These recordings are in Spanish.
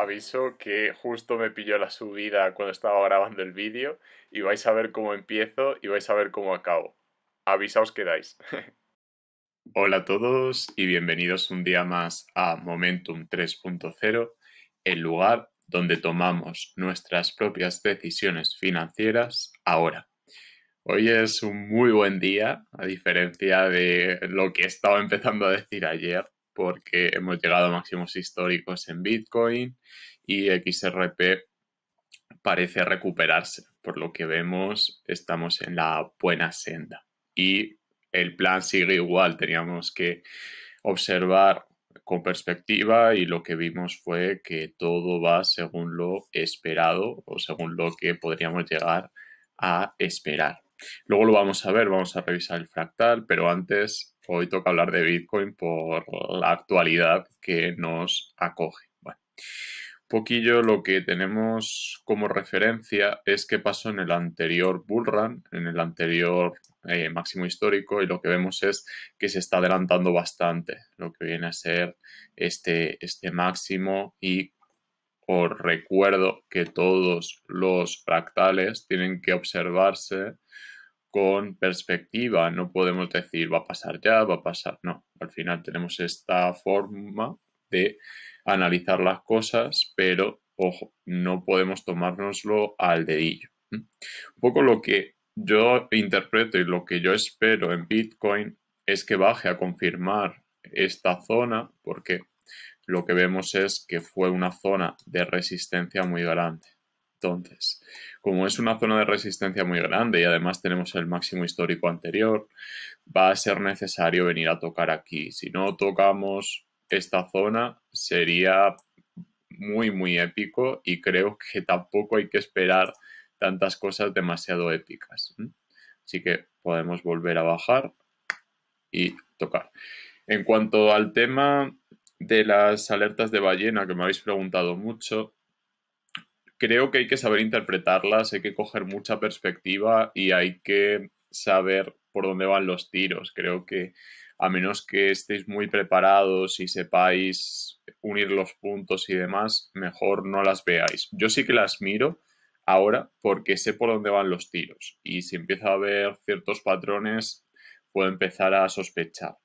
aviso que justo me pilló la subida cuando estaba grabando el vídeo y vais a ver cómo empiezo y vais a ver cómo acabo. Avisaos que dais. Hola a todos y bienvenidos un día más a Momentum 3.0, el lugar donde tomamos nuestras propias decisiones financieras ahora. Hoy es un muy buen día, a diferencia de lo que estaba empezando a decir ayer porque hemos llegado a máximos históricos en Bitcoin y XRP parece recuperarse. Por lo que vemos, estamos en la buena senda. Y el plan sigue igual, teníamos que observar con perspectiva y lo que vimos fue que todo va según lo esperado o según lo que podríamos llegar a esperar. Luego lo vamos a ver, vamos a revisar el fractal, pero antes hoy toca hablar de Bitcoin por la actualidad que nos acoge. Bueno, un poquillo lo que tenemos como referencia es qué pasó en el anterior bull run, en el anterior eh, máximo histórico y lo que vemos es que se está adelantando bastante lo que viene a ser este, este máximo y os recuerdo que todos los fractales tienen que observarse perspectiva. No podemos decir va a pasar ya, va a pasar. No, al final tenemos esta forma de analizar las cosas, pero ojo, no podemos tomárnoslo al dedillo. Un poco lo que yo interpreto y lo que yo espero en Bitcoin es que baje a confirmar esta zona porque lo que vemos es que fue una zona de resistencia muy grande. Entonces, como es una zona de resistencia muy grande y además tenemos el máximo histórico anterior, va a ser necesario venir a tocar aquí. Si no tocamos esta zona, sería muy, muy épico y creo que tampoco hay que esperar tantas cosas demasiado épicas. Así que podemos volver a bajar y tocar. En cuanto al tema de las alertas de ballena que me habéis preguntado mucho, creo que hay que saber interpretarlas, hay que coger mucha perspectiva y hay que saber por dónde van los tiros. Creo que a menos que estéis muy preparados y sepáis unir los puntos y demás, mejor no las veáis. Yo sí que las miro ahora porque sé por dónde van los tiros y si empiezo a ver ciertos patrones puedo empezar a sospechar.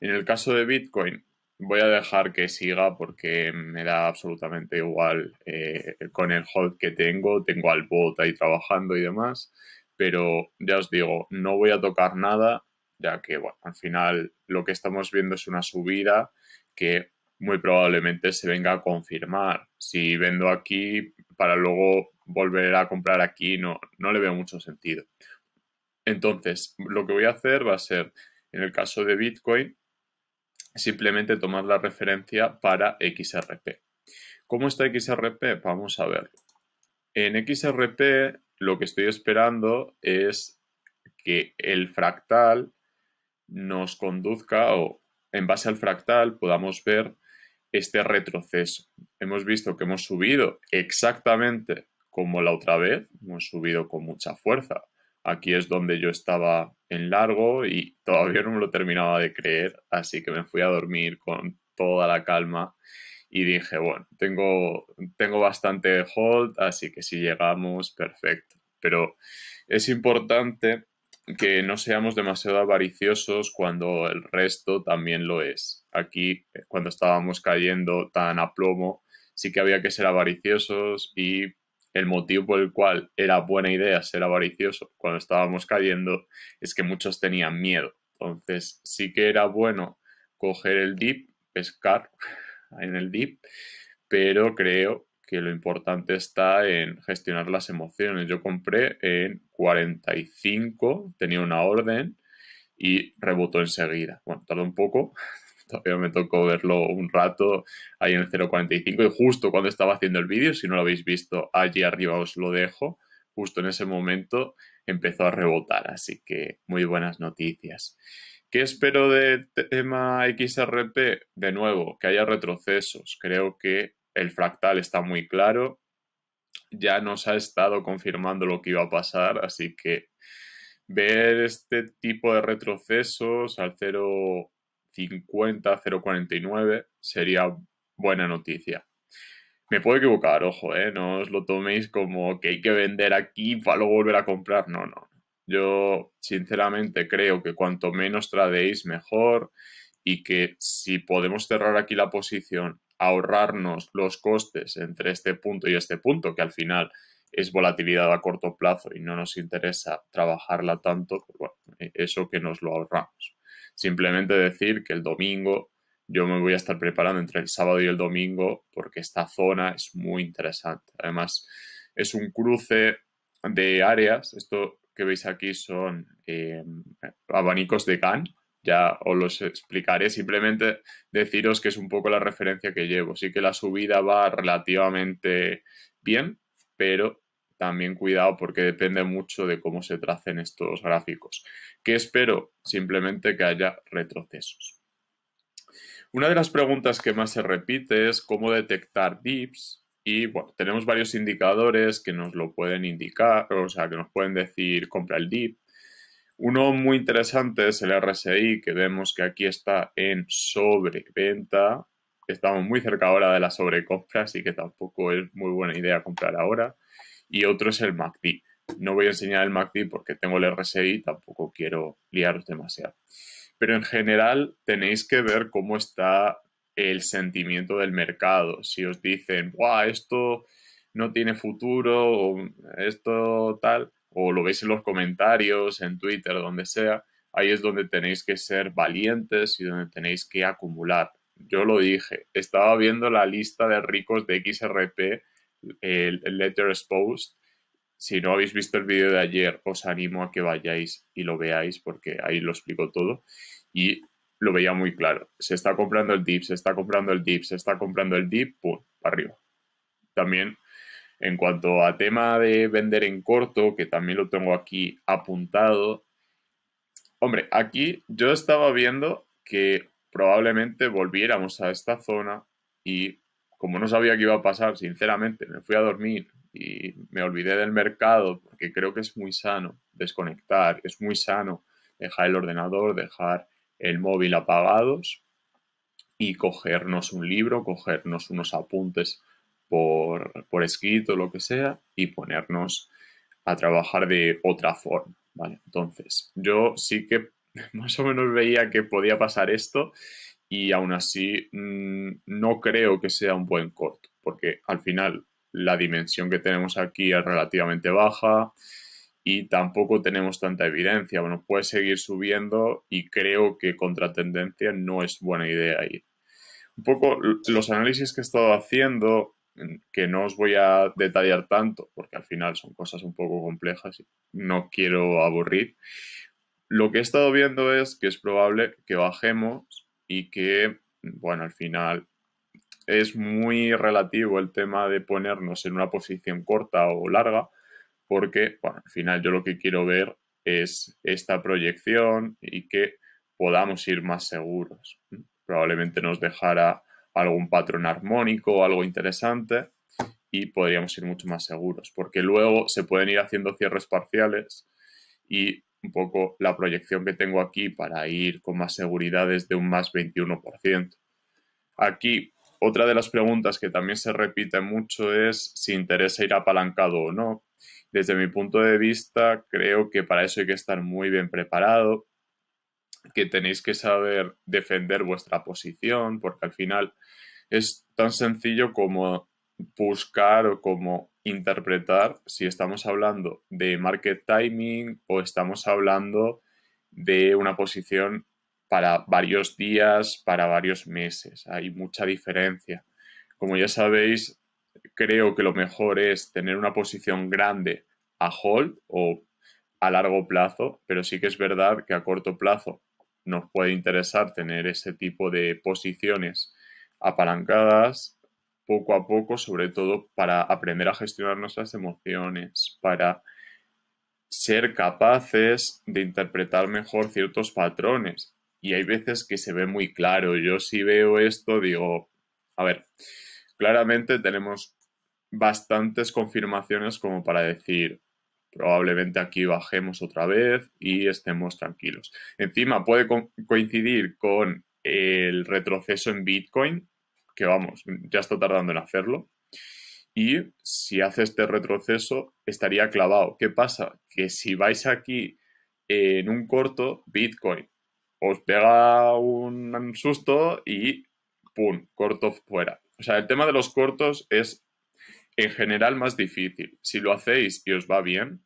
En el caso de Bitcoin, Voy a dejar que siga porque me da absolutamente igual eh, con el hold que tengo. Tengo al bot ahí trabajando y demás. Pero ya os digo, no voy a tocar nada, ya que bueno, al final lo que estamos viendo es una subida que muy probablemente se venga a confirmar. Si vendo aquí para luego volver a comprar aquí, no, no le veo mucho sentido. Entonces, lo que voy a hacer va a ser, en el caso de Bitcoin, simplemente tomar la referencia para XRP. ¿Cómo está XRP? Vamos a ver. En XRP lo que estoy esperando es que el fractal nos conduzca o en base al fractal podamos ver este retroceso. Hemos visto que hemos subido exactamente como la otra vez, hemos subido con mucha fuerza, Aquí es donde yo estaba en largo y todavía no me lo terminaba de creer, así que me fui a dormir con toda la calma y dije, bueno, tengo, tengo bastante hold, así que si llegamos, perfecto. Pero es importante que no seamos demasiado avariciosos cuando el resto también lo es. Aquí, eh, cuando estábamos cayendo tan a plomo, sí que había que ser avariciosos y el motivo por el cual era buena idea ser avaricioso cuando estábamos cayendo es que muchos tenían miedo. Entonces sí que era bueno coger el dip, pescar en el dip, pero creo que lo importante está en gestionar las emociones. Yo compré en 45, tenía una orden y rebotó enseguida. Bueno, tardó un poco, todavía me tocó verlo un rato ahí en el 045 y justo cuando estaba haciendo el vídeo, si no lo habéis visto, allí arriba os lo dejo, justo en ese momento empezó a rebotar, así que muy buenas noticias. ¿Qué espero de tema XRP? De nuevo, que haya retrocesos. Creo que el fractal está muy claro. Ya nos ha estado confirmando lo que iba a pasar, así que ver este tipo de retrocesos al 0 50 049 sería buena noticia. Me puedo equivocar, ojo, ¿eh? no os lo toméis como que hay que vender aquí para luego volver a comprar. No, no. Yo sinceramente creo que cuanto menos tradéis, mejor. Y que si podemos cerrar aquí la posición, ahorrarnos los costes entre este punto y este punto, que al final es volatilidad a corto plazo y no nos interesa trabajarla tanto, pues eh, eso que nos lo ahorramos. Simplemente decir que el domingo yo me voy a estar preparando entre el sábado y el domingo porque esta zona es muy interesante. Además, es un cruce de áreas. Esto que veis aquí son em, abanicos de can Ya os los explicaré. Simplemente deciros que es un poco la referencia que llevo. Sí que la subida va relativamente bien, pero también cuidado porque depende mucho de cómo se tracen estos gráficos. Que espero simplemente que haya retrocesos. Una de las preguntas que más se repite es cómo detectar dips y bueno, tenemos varios indicadores que nos lo pueden indicar, o sea, que nos pueden decir compra el dip. Uno muy interesante es el RSI que vemos que aquí está en sobreventa. Estamos muy cerca ahora de la sobrecompra, así que tampoco es muy buena idea comprar ahora y otro es el MACD. No voy a enseñar el MACD porque tengo el RSI, tampoco quiero liaros demasiado. Pero en general tenéis que ver cómo está el sentimiento del mercado. Si os dicen, ¡guau! Esto no tiene futuro, esto tal, o lo veis en los comentarios, en Twitter, donde sea, ahí es donde tenéis que ser valientes y donde tenéis que acumular. Yo lo dije, estaba viendo la lista de ricos de XRP el letter Post. Si no habéis visto el vídeo de ayer, os animo a que vayáis y lo veáis porque ahí lo explico todo. Y lo veía muy claro. Se está comprando el dip, se está comprando el dip, se está comprando el dip, pum, para arriba. También en cuanto a tema de vender en corto, que también lo tengo aquí apuntado. Hombre, aquí yo estaba viendo que probablemente volviéramos a esta zona y como no sabía qué iba a pasar, sinceramente, me fui a dormir y me olvidé del mercado, porque creo que es muy sano desconectar, es muy sano dejar el ordenador, dejar el móvil apagados y cogernos un libro, cogernos unos apuntes por, por escrito, lo que sea, y ponernos a trabajar de otra forma. Vale, entonces, yo sí que más o menos veía que podía pasar esto y aún así mm, no creo que sea un buen corto, porque al final la dimensión que tenemos aquí es relativamente baja y tampoco tenemos tanta evidencia. Bueno, puede seguir subiendo y creo que contra tendencia no es buena idea ir. Un poco los análisis que he estado haciendo, que no os voy a detallar tanto, porque al final son cosas un poco complejas y no quiero aburrir. Lo que he estado viendo es que es probable que bajemos y que, bueno, al final es muy relativo el tema de ponernos en una posición corta o larga, porque, bueno, al final yo lo que quiero ver es esta proyección y que podamos ir más seguros. Probablemente nos dejará algún patrón armónico, o algo interesante y podríamos ir mucho más seguros, porque luego se pueden ir haciendo cierres parciales y un poco la proyección que tengo aquí para ir con más es de un más 21%. Aquí, otra de las preguntas que también se repite mucho es si interesa ir apalancado o no. Desde mi punto de vista, creo que para eso hay que estar muy bien preparado, que tenéis que saber defender vuestra posición, porque al final es tan sencillo como buscar o como interpretar si estamos hablando de market timing o estamos hablando de una posición para varios días, para varios meses. Hay mucha diferencia. Como ya sabéis, creo que lo mejor es tener una posición grande a hold o a largo plazo, pero sí que es verdad que a corto plazo nos puede interesar tener ese tipo de posiciones apalancadas poco a poco, sobre todo para aprender a gestionar nuestras emociones, para ser capaces de interpretar mejor ciertos patrones. Y hay veces que se ve muy claro. Yo si veo esto digo, a ver, claramente tenemos bastantes confirmaciones como para decir, probablemente aquí bajemos otra vez y estemos tranquilos. Encima puede coincidir con el retroceso en Bitcoin, que vamos, ya está tardando en hacerlo. Y si hace este retroceso, estaría clavado. ¿Qué pasa? Que si vais aquí eh, en un corto, Bitcoin os pega un susto y ¡pum! Corto fuera. O sea, el tema de los cortos es en general más difícil. Si lo hacéis y os va bien,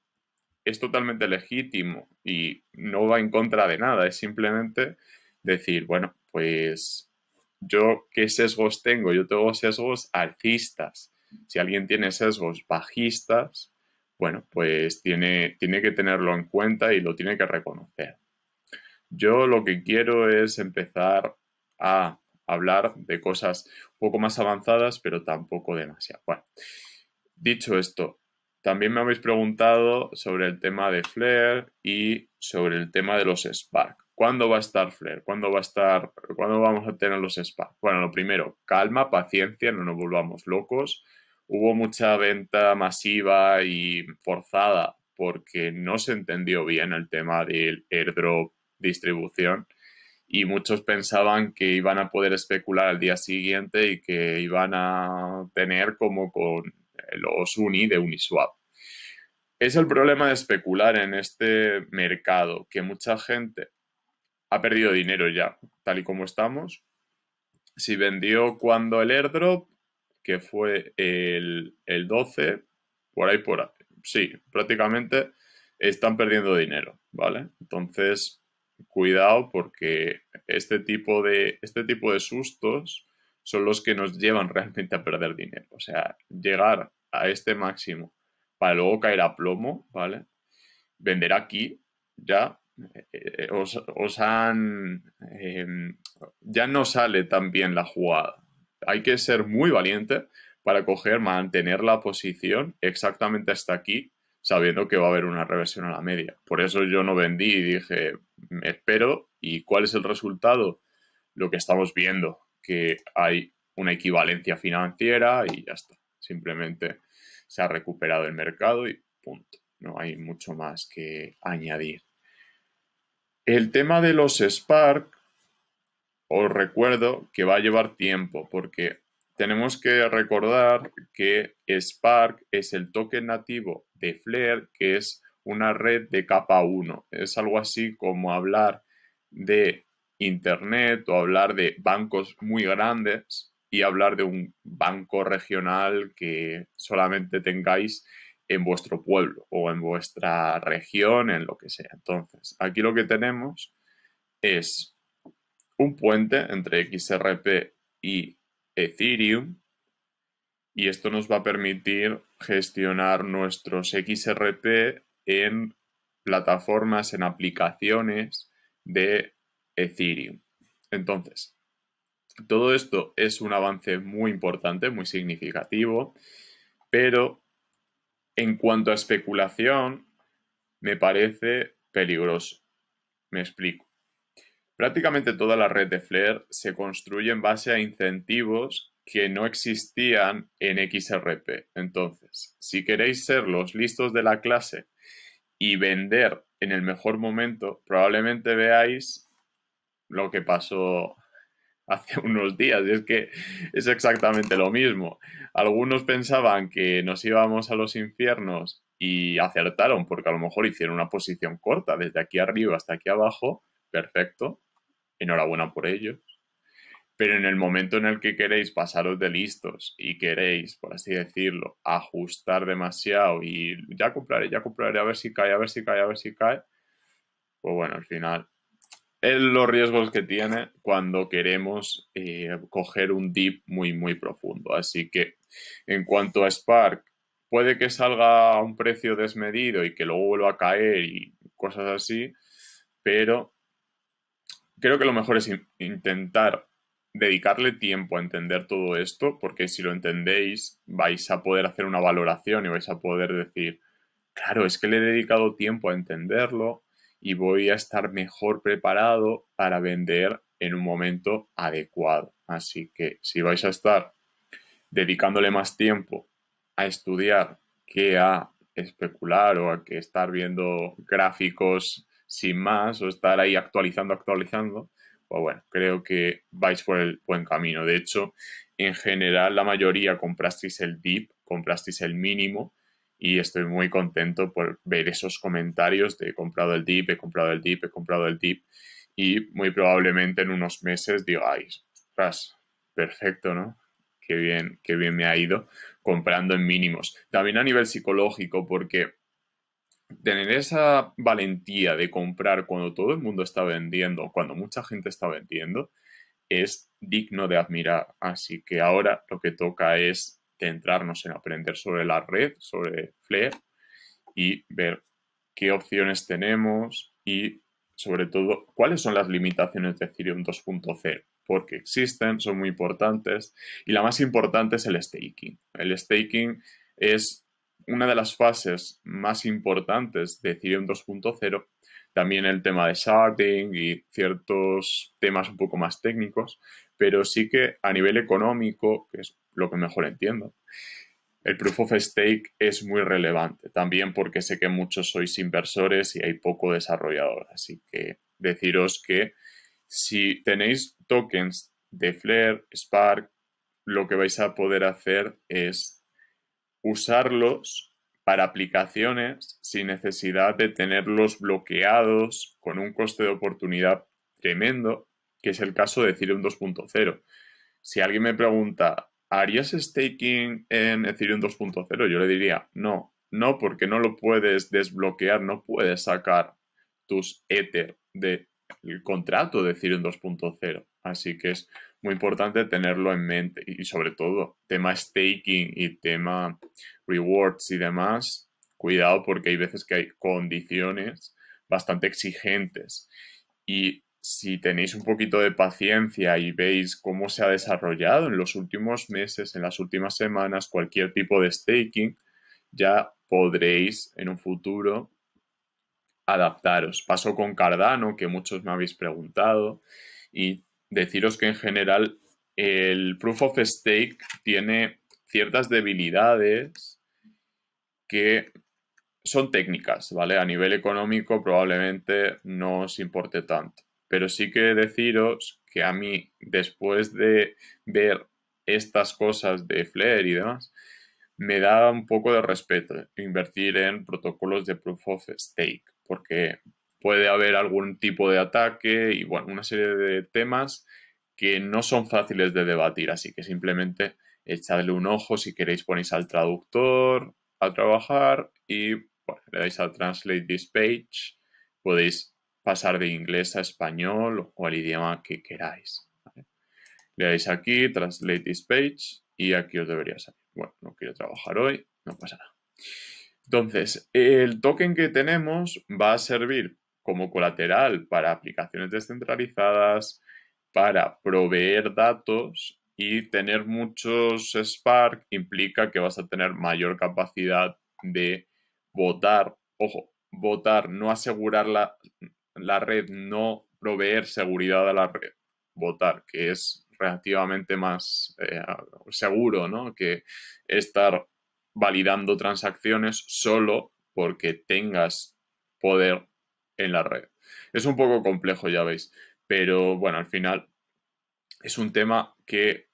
es totalmente legítimo y no va en contra de nada. Es simplemente decir, bueno, pues yo qué sesgos tengo. Yo tengo sesgos alcistas. Si alguien tiene sesgos bajistas, bueno, pues tiene, tiene que tenerlo en cuenta y lo tiene que reconocer. Yo lo que quiero es empezar a hablar de cosas un poco más avanzadas, pero tampoco demasiado. Bueno, dicho esto, también me habéis preguntado sobre el tema de Flare y sobre el tema de los Spark. ¿Cuándo va a estar Flair? ¿Cuándo va a estar? ¿Cuándo vamos a tener los SPA? Bueno, lo primero, calma, paciencia, no nos volvamos locos. Hubo mucha venta masiva y forzada porque no se entendió bien el tema del airdrop distribución y muchos pensaban que iban a poder especular al día siguiente y que iban a tener como con los uni de Uniswap. Es el problema de especular en este mercado, que mucha gente ha perdido dinero ya, tal y como estamos. Si vendió cuando el airdrop, que fue el, el 12, por ahí, por ahí. Sí, prácticamente están perdiendo dinero, ¿vale? Entonces, cuidado porque este tipo de, este tipo de sustos son los que nos llevan realmente a perder dinero. O sea, llegar a este máximo para luego caer a plomo, ¿vale? Vender aquí ya eh, eh, os, han... Em, ya no sale tan bien la jugada. Hay que ser muy valiente para coger, mantener la posición exactamente hasta aquí, sabiendo que va a haber una reversión a la media. Por eso yo no vendí y dije, espero. ¿Y cuál es el resultado? Lo que estamos viendo, que hay una equivalencia financiera y ya está. Simplemente se ha recuperado el mercado y punto. No hay mucho más que añadir. El tema de los Spark, os recuerdo que va a llevar tiempo porque tenemos que recordar que Spark es el token nativo de Flare, que es una red de capa 1. Es algo así como hablar de Internet o hablar de bancos muy grandes y hablar de un banco regional que solamente tengáis en vuestro pueblo o en vuestra región, en lo que sea. Entonces, aquí lo que tenemos es un puente entre XRP y Ethereum y esto nos va a permitir gestionar nuestros XRP en plataformas, en aplicaciones de Ethereum. Entonces, todo esto es un avance muy importante, muy significativo, pero en cuanto a especulación, me parece peligroso. Me explico. Prácticamente toda la red de Flare se construye en base a incentivos que no existían en XRP. Entonces, si queréis ser los listos de la clase y vender en el mejor momento, probablemente veáis lo que pasó hace unos días. Y es que es exactamente lo mismo. Algunos pensaban que nos íbamos a los infiernos y acertaron porque a lo mejor hicieron una posición corta desde aquí arriba hasta aquí abajo. Perfecto. Enhorabuena por ellos. Pero en el momento en el que queréis pasaros de listos y queréis, por así decirlo, ajustar demasiado y ya compraré, ya compraré, a ver si cae, a ver si cae, a ver si cae, pues bueno, al final los riesgos que tiene cuando queremos eh, coger un dip muy, muy profundo. Así que en cuanto a Spark, puede que salga a un precio desmedido y que luego vuelva a caer y cosas así, pero creo que lo mejor es intentar dedicarle tiempo a entender todo esto, porque si lo entendéis vais a poder hacer una valoración y vais a poder decir, claro, es que le he dedicado tiempo a entenderlo, y voy a estar mejor preparado para vender en un momento adecuado. Así que si vais a estar dedicándole más tiempo a estudiar que a especular o a que estar viendo gráficos sin más o estar ahí actualizando, actualizando, pues bueno, creo que vais por el buen camino. De hecho, en general la mayoría comprasteis el dip, comprasteis el mínimo y estoy muy contento por ver esos comentarios de he comprado el DIP, he comprado el DIP, he comprado el DIP y muy probablemente en unos meses digáis, ostras, perfecto, ¿no? Qué bien, qué bien me ha ido comprando en mínimos. También a nivel psicológico, porque tener esa valentía de comprar cuando todo el mundo está vendiendo, cuando mucha gente está vendiendo, es digno de admirar. Así que ahora lo que toca es centrarnos en aprender sobre la red, sobre Flare y ver qué opciones tenemos y sobre todo cuáles son las limitaciones de Ethereum 2.0, porque existen, son muy importantes y la más importante es el staking. El staking es una de las fases más importantes de Ethereum 2.0, también el tema de sharding y ciertos temas un poco más técnicos, pero sí que a nivel económico, que es lo que mejor entiendo. El proof of stake es muy relevante, también porque sé que muchos sois inversores y hay poco desarrollador. Así que deciros que si tenéis tokens de Flare, Spark, lo que vais a poder hacer es usarlos para aplicaciones sin necesidad de tenerlos bloqueados con un coste de oportunidad tremendo, que es el caso de un 2.0. Si alguien me pregunta, ¿harías staking en Ethereum 2.0? Yo le diría, no, no, porque no lo puedes desbloquear, no puedes sacar tus Ether del contrato de Ethereum 2.0. Así que es muy importante tenerlo en mente y sobre todo tema staking y tema rewards y demás, cuidado porque hay veces que hay condiciones bastante exigentes y si tenéis un poquito de paciencia y veis cómo se ha desarrollado en los últimos meses, en las últimas semanas, cualquier tipo de staking, ya podréis en un futuro adaptaros. Paso con Cardano, que muchos me habéis preguntado, y deciros que en general el proof of stake tiene ciertas debilidades que son técnicas, ¿vale? A nivel económico probablemente no os importe tanto pero sí que deciros que a mí, después de ver estas cosas de Flair y demás, me da un poco de respeto invertir en protocolos de proof of stake, porque puede haber algún tipo de ataque y bueno, una serie de temas que no son fáciles de debatir, así que simplemente echadle un ojo si queréis ponéis al traductor a trabajar y le dais a translate this page, podéis pasar de inglés a español o al idioma que queráis. Le dais aquí, Translate this page, y aquí os debería salir. Bueno, no quiero trabajar hoy, no pasa nada. Entonces, el token que tenemos va a servir como colateral para aplicaciones descentralizadas, para proveer datos y tener muchos Spark implica que vas a tener mayor capacidad de votar. Ojo, votar, no asegurar la, la red no proveer seguridad a la red, votar, que es relativamente más eh, seguro ¿no? que estar validando transacciones solo porque tengas poder en la red. Es un poco complejo, ya veis, pero bueno, al final es un tema que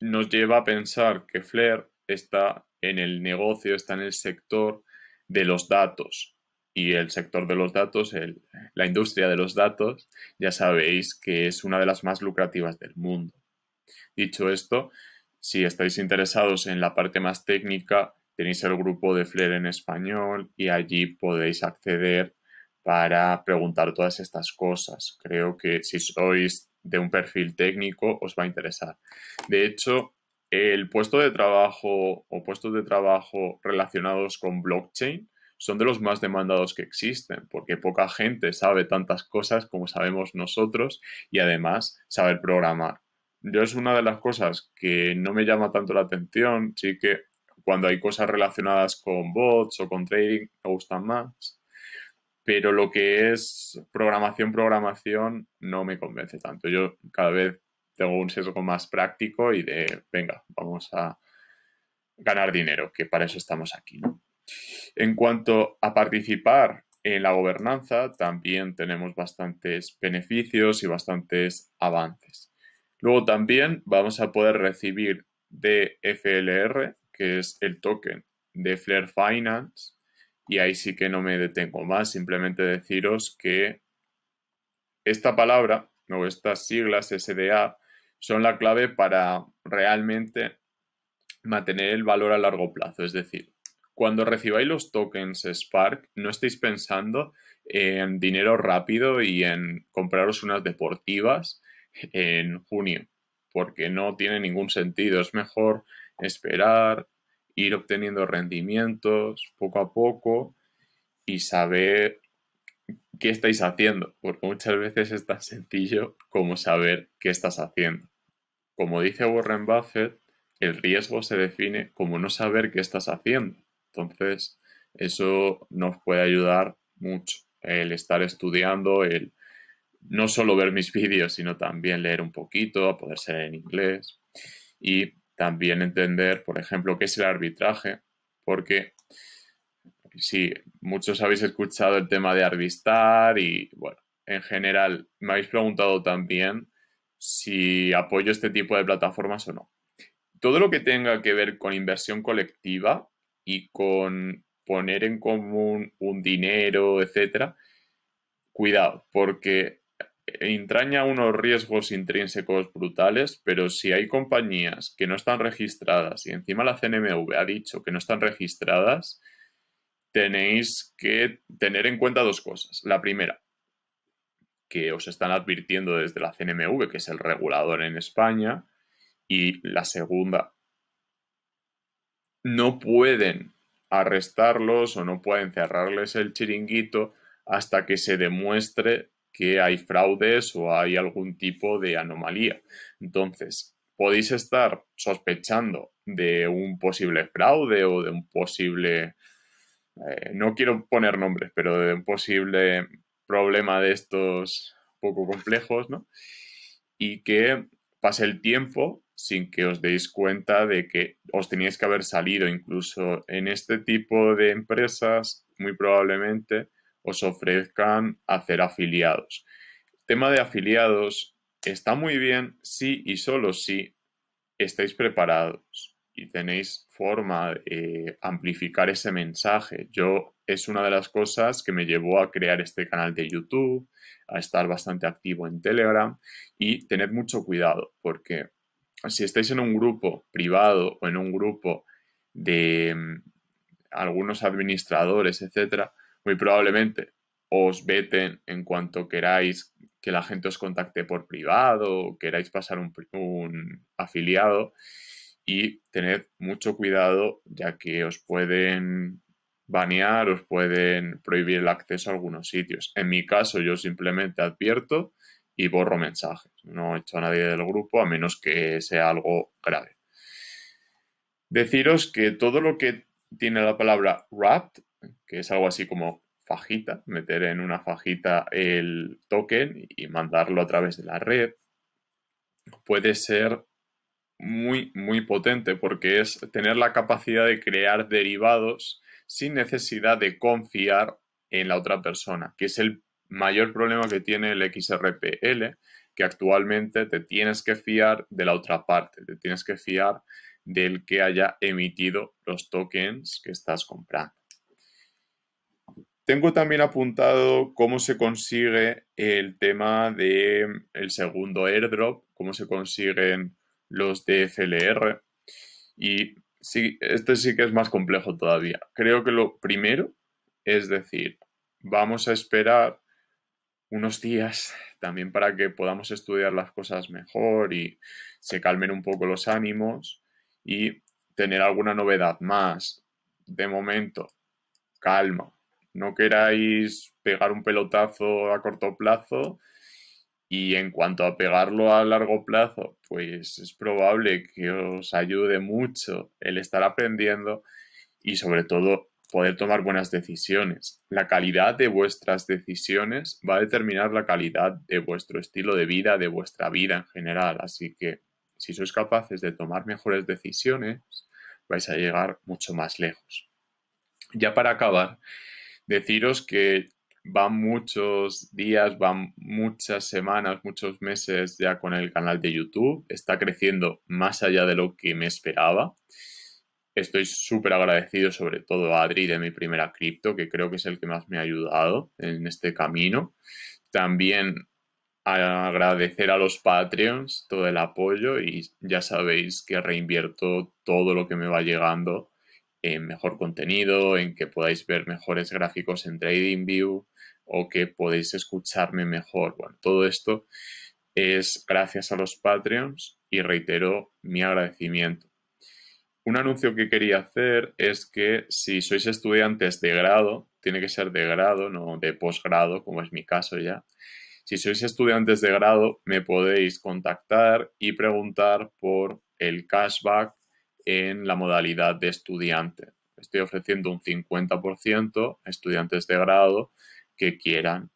nos lleva a pensar que Flair está en el negocio, está en el sector de los datos, y el sector de los datos, la industria de los datos, ya sabéis que es una de las más lucrativas del mundo. Dicho esto, si estáis interesados en la parte más técnica, tenéis el grupo de Fler en español y allí podéis acceder para preguntar todas estas cosas. Creo que si sois de un perfil técnico os va a interesar. De hecho, el puesto de trabajo o puestos de trabajo relacionados con blockchain son de los más demandados que existen, porque poca gente sabe tantas cosas como sabemos nosotros y además saber programar. Yo es una de las cosas que no me llama tanto la atención, sí que cuando hay cosas relacionadas con bots o con trading me gustan más, pero lo que es programación, programación no me convence tanto. Yo cada vez tengo un sesgo más práctico y de, venga, vamos a ganar dinero, que para eso estamos aquí, en cuanto a participar en la gobernanza, también tenemos bastantes beneficios y bastantes avances. Luego también vamos a poder recibir de FLR, que es el token de Flair Finance, y ahí sí que no me detengo más, simplemente deciros que esta palabra o estas siglas SDA son la clave para realmente mantener el valor a largo plazo, es decir, cuando recibáis los tokens Spark, no estéis pensando en dinero rápido y en compraros unas deportivas en junio, porque no tiene ningún sentido. Es mejor esperar, ir obteniendo rendimientos poco a poco y saber qué estáis haciendo, porque muchas veces es tan sencillo como saber qué estás haciendo. Como dice Warren Buffett, el riesgo se define como no saber qué estás haciendo. Entonces, eso nos puede ayudar mucho, el estar estudiando, el no solo ver mis vídeos, sino también leer un poquito, a poder ser en inglés y también entender, por ejemplo, qué es el arbitraje, porque sí, muchos habéis escuchado el tema de arbitrar y, bueno, en general, me habéis preguntado también si apoyo este tipo de plataformas o no. Todo lo que tenga que ver con inversión colectiva y con poner en común un dinero, etcétera, cuidado, porque entraña unos riesgos intrínsecos brutales, pero si hay compañías que no están registradas y encima la CNMV ha dicho que no están registradas, tenéis que tener en cuenta dos cosas. La primera, que os están advirtiendo desde la CNMV, que es el regulador en España, y la segunda, no pueden arrestarlos o no pueden cerrarles el chiringuito hasta que se demuestre que hay fraudes o hay algún tipo de anomalía. Entonces, podéis estar sospechando de un posible fraude o de un posible, eh, no quiero poner nombres, pero de un posible problema de estos poco complejos, ¿no? Y que pase el tiempo sin que os deis cuenta de que os teníais que haber salido. Incluso en este tipo de empresas, muy probablemente os ofrezcan hacer afiliados. El tema de afiliados está muy bien si y solo si estáis preparados y tenéis forma de eh, amplificar ese mensaje. Yo es una de las cosas que me llevó a crear este canal de YouTube, a estar bastante activo en Telegram y tener mucho cuidado porque si estáis en un grupo privado o en un grupo de mm, algunos administradores, etcétera, muy probablemente os veten en cuanto queráis que la gente os contacte por privado o queráis pasar un, un afiliado y tened mucho cuidado ya que os pueden banear, os pueden prohibir el acceso a algunos sitios. En mi caso yo simplemente advierto y borro mensaje. No he hecho a nadie del grupo a menos que sea algo grave. Deciros que todo lo que tiene la palabra wrapped, que es algo así como fajita, meter en una fajita el token y mandarlo a través de la red, puede ser muy, muy potente porque es tener la capacidad de crear derivados sin necesidad de confiar en la otra persona, que es el mayor problema que tiene el XRPL, que actualmente te tienes que fiar de la otra parte, te tienes que fiar del que haya emitido los tokens que estás comprando. Tengo también apuntado cómo se consigue el tema del segundo airdrop, cómo se consiguen los DFLR. Y sí, este sí que es más complejo todavía. Creo que lo primero es decir, vamos a esperar unos días también para que podamos estudiar las cosas mejor y se calmen un poco los ánimos y tener alguna novedad más. De momento, calma. No queráis pegar un pelotazo a corto plazo y en cuanto a pegarlo a largo plazo, pues es probable que os ayude mucho el estar aprendiendo y sobre todo poder tomar buenas decisiones. La calidad de vuestras decisiones va a determinar la calidad de vuestro estilo de vida, de vuestra vida en general. Así que si sois capaces de tomar mejores decisiones, vais a llegar mucho más lejos. Ya para acabar, deciros que van muchos días, van muchas semanas, muchos meses ya con el canal de YouTube. Está creciendo más allá de lo que me esperaba. Estoy súper agradecido sobre todo a Adri de mi primera cripto, que creo que es el que más me ha ayudado en este camino. También agradecer a los Patreons todo el apoyo y ya sabéis que reinvierto todo lo que me va llegando en mejor contenido, en que podáis ver mejores gráficos en TradingView o que podéis escucharme mejor. Bueno, todo esto es gracias a los Patreons y reitero mi agradecimiento. Un anuncio que quería hacer es que si sois estudiantes de grado, tiene que ser de grado, no de posgrado, como es mi caso ya. Si sois estudiantes de grado, me podéis contactar y preguntar por el cashback en la modalidad de estudiante. Estoy ofreciendo un 50% a estudiantes de grado que quieran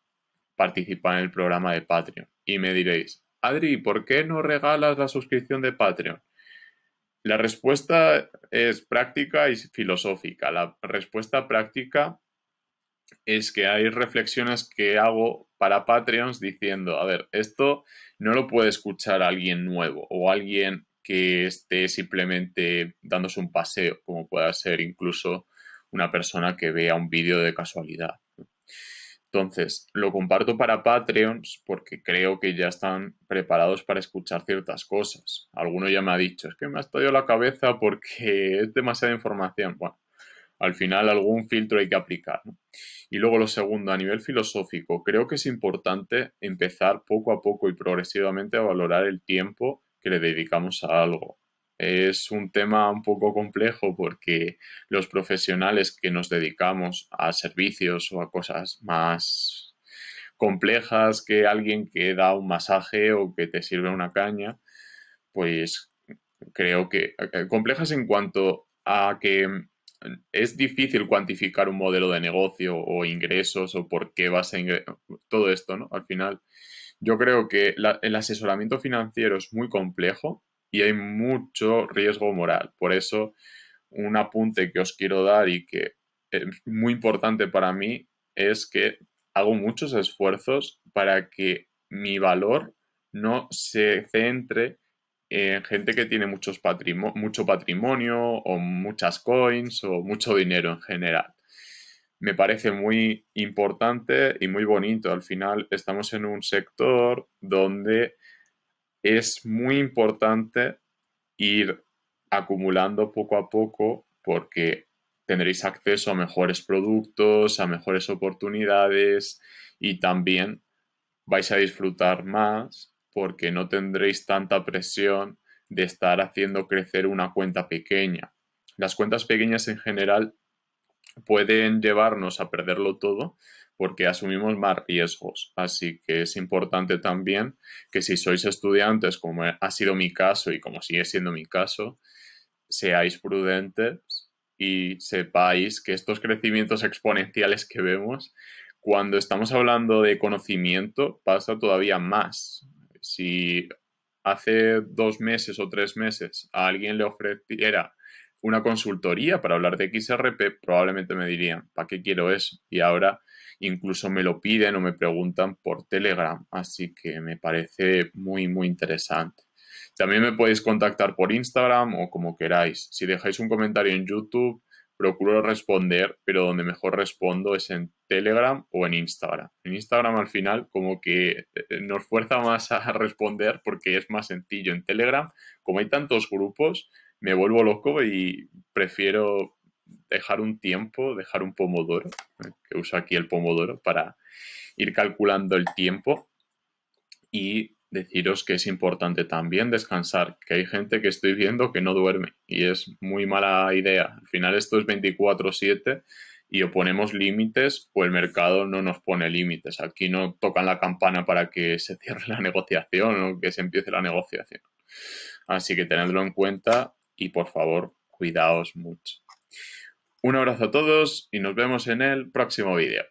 participar en el programa de Patreon. Y me diréis, Adri, ¿por qué no regalas la suscripción de Patreon? La respuesta es práctica y filosófica. La respuesta práctica es que hay reflexiones que hago para Patreons diciendo, a ver, esto no lo puede escuchar alguien nuevo o alguien que esté simplemente dándose un paseo, como pueda ser incluso una persona que vea un vídeo de casualidad. Entonces, lo comparto para Patreons porque creo que ya están preparados para escuchar ciertas cosas. Alguno ya me ha dicho, es que me ha estallado la cabeza porque es demasiada información. Bueno, al final algún filtro hay que aplicar. Y luego lo segundo, a nivel filosófico, creo que es importante empezar poco a poco y progresivamente a valorar el tiempo que le dedicamos a algo. Es un tema un poco complejo porque los profesionales que nos dedicamos a servicios o a cosas más complejas que alguien que da un masaje o que te sirve una caña, pues creo que eh, complejas en cuanto a que mm, es difícil cuantificar un modelo de negocio o ingresos o por qué vas a todo esto, ¿no? Al final, yo creo que el asesoramiento financiero es muy complejo y hay mucho riesgo moral. Por eso, un apunte que os quiero dar y que es muy importante para mí es que hago muchos esfuerzos para que mi valor no se centre en gente que tiene mucho patrimonio o muchas coins o mucho dinero en general. Me parece muy importante y muy bonito. Al final estamos en un sector donde es muy importante ir acumulando poco a poco porque tendréis acceso a mejores productos, a mejores oportunidades y también vais a disfrutar más porque no tendréis tanta presión de estar haciendo crecer una cuenta pequeña. Las cuentas pequeñas en general pueden llevarnos a perderlo todo porque asumimos más riesgos. Así que es importante también que si sois estudiantes, como ha sido mi caso y como sigue siendo mi caso, seáis prudentes y sepáis que estos crecimientos exponenciales que vemos, cuando estamos hablando de conocimiento, pasa todavía más. Si hace dos meses o tres meses a alguien le ofreciera una consultoría para hablar de XRP, probablemente me dirían, ¿para qué quiero eso? Y ahora incluso me lo piden o me preguntan por Telegram, así que me parece muy, muy interesante. También me podéis contactar por Instagram o como queráis. Si dejáis un comentario en YouTube, procuro responder, pero donde mejor respondo es en Telegram o en Instagram. En Instagram al final como que eh, nos fuerza más a responder porque es más sencillo. En Telegram, como hay tantos grupos, me vuelvo loco y prefiero dejar un tiempo, dejar un pomodoro, eh, que uso aquí el pomodoro para ir calculando el tiempo y deciros que es importante también descansar, que hay gente que estoy viendo que no duerme y es muy mala idea. Al final esto es 24/7 y o ponemos límites o el mercado no nos pone límites. Aquí no tocan la campana para que se cierre la negociación o que se empiece la negociación. Así que tenedlo en cuenta y por favor, cuidaos mucho. Un abrazo a todos y nos vemos en el próximo vídeo.